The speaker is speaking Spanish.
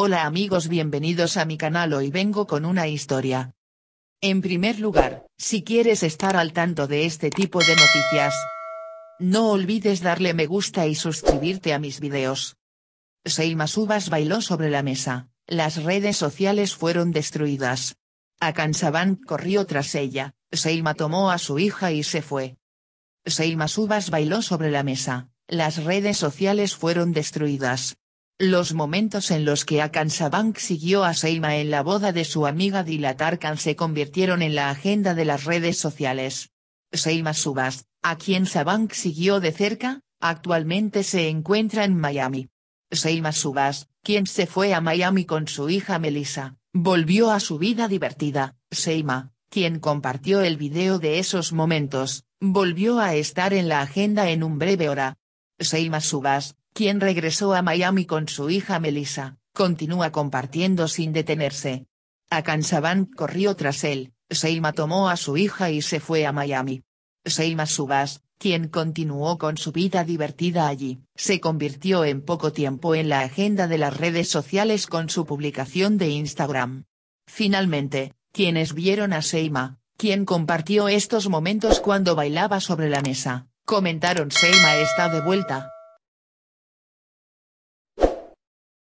Hola amigos bienvenidos a mi canal hoy vengo con una historia. En primer lugar, si quieres estar al tanto de este tipo de noticias, no olvides darle me gusta y suscribirte a mis videos. Seimas Uvas bailó sobre la mesa, las redes sociales fueron destruidas. Akansaban corrió tras ella, Seima tomó a su hija y se fue. Seimas Uvas bailó sobre la mesa, las redes sociales fueron destruidas. Los momentos en los que Akansabank siguió a Seima en la boda de su amiga Dilatarkan se convirtieron en la agenda de las redes sociales. Seima Subas, a quien Sabank siguió de cerca, actualmente se encuentra en Miami. Seima Subas, quien se fue a Miami con su hija Melissa, volvió a su vida divertida. Seima, quien compartió el video de esos momentos, volvió a estar en la agenda en un breve hora. Seima Subas, quien regresó a Miami con su hija Melissa, continúa compartiendo sin detenerse. A corrió tras él, Seima tomó a su hija y se fue a Miami. Seima Subas, quien continuó con su vida divertida allí, se convirtió en poco tiempo en la agenda de las redes sociales con su publicación de Instagram. Finalmente, quienes vieron a Seima, quien compartió estos momentos cuando bailaba sobre la mesa, comentaron Seima está de vuelta.